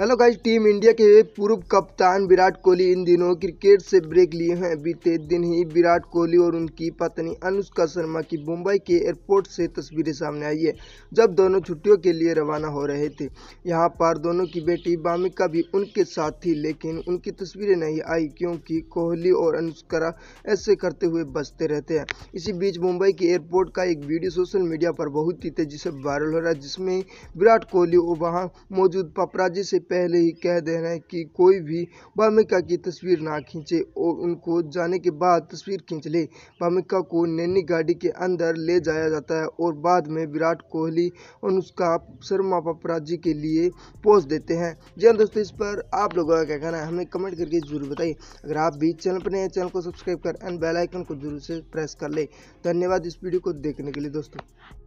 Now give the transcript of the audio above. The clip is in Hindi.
हेलो गाइस टीम इंडिया के पूर्व कप्तान विराट कोहली इन दिनों क्रिकेट से ब्रेक लिए हैं बीते दिन ही विराट कोहली और उनकी पत्नी अनुष्का शर्मा की मुंबई के एयरपोर्ट से तस्वीरें सामने आई है जब दोनों छुट्टियों के लिए रवाना हो रहे थे यहां पर दोनों की बेटी बामिका भी उनके साथ थी लेकिन उनकी तस्वीरें नहीं आई क्योंकि कोहली और अनुष्का ऐसे करते हुए बचते रहते हैं इसी बीच मुंबई के एयरपोर्ट का एक वीडियो सोशल मीडिया पर बहुत ही तेजी से वायरल हो रहा है जिसमें विराट कोहली वहाँ मौजूद पपराजी से पहले ही कह दे रहे हैं कि कोई भी भामिका की तस्वीर ना खींचे और उनको जाने के बाद तस्वीर खींच ले भामिका को नैनी गाड़ी के अंदर ले जाया जाता है और बाद में विराट कोहली अनुष्का शर्मा पपराजी के लिए पोज देते हैं जी हाँ दोस्तों इस पर आप लोगों का क्या कहना है हमें कमेंट करके जरूर बताइए अगर आप भी चैनल पर नए चैनल को सब्सक्राइब कर एंड बेलाइकन को जरूर से प्रेस कर ले धन्यवाद इस वीडियो को देखने के लिए दोस्तों